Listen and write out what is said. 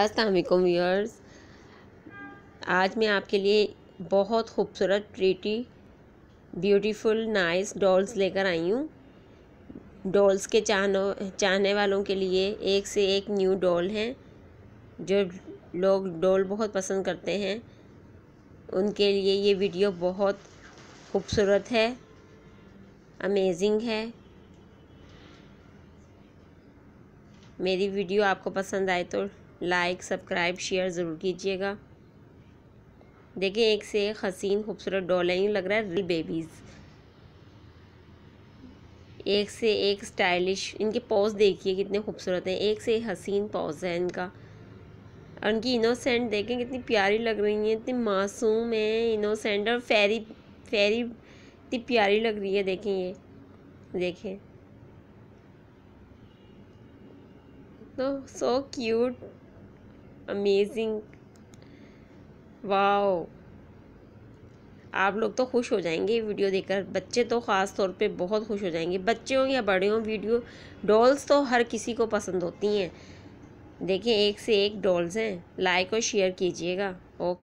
अस्सलाम व्यूअर्स आज मैं आपके लिए बहुत खूबसूरत प्रीटी ब्यूटीफुल नाइस डॉल्स लेकर आई हूँ डॉल्स के चाहनों चाहने वालों के लिए एक से एक न्यू डॉल हैं जो लोग डॉल बहुत पसंद करते हैं उनके लिए ये वीडियो बहुत खूबसूरत है अमेजिंग है मेरी वीडियो आपको पसंद आए तो लाइक सब्सक्राइब शेयर ज़रूर कीजिएगा देखिए एक से एक हसीन खूबसूरत डॉल है लग रहा है रिल बेबीज़ एक से एक स्टाइलिश इनके पॉज देखिए कितने खूबसूरत हैं एक से एक हसीन पॉज है इनका और इनकी इनोसेंट देखें कितनी प्यारी लग रही है इतनी मासूम है इनोसेंट और फेरी फेरी इतनी प्यारी लग रही है देखें ये देखें तो सो क्यूट अमेजिंग वाओ आप लोग तो खुश हो जाएंगे वीडियो देखकर बच्चे तो ख़ास तौर पे बहुत खुश हो जाएंगे बच्चे हों या बड़े हों वीडियो डॉल्स तो हर किसी को पसंद होती हैं देखिए एक से एक डॉल्स हैं लाइक और शेयर कीजिएगा ओके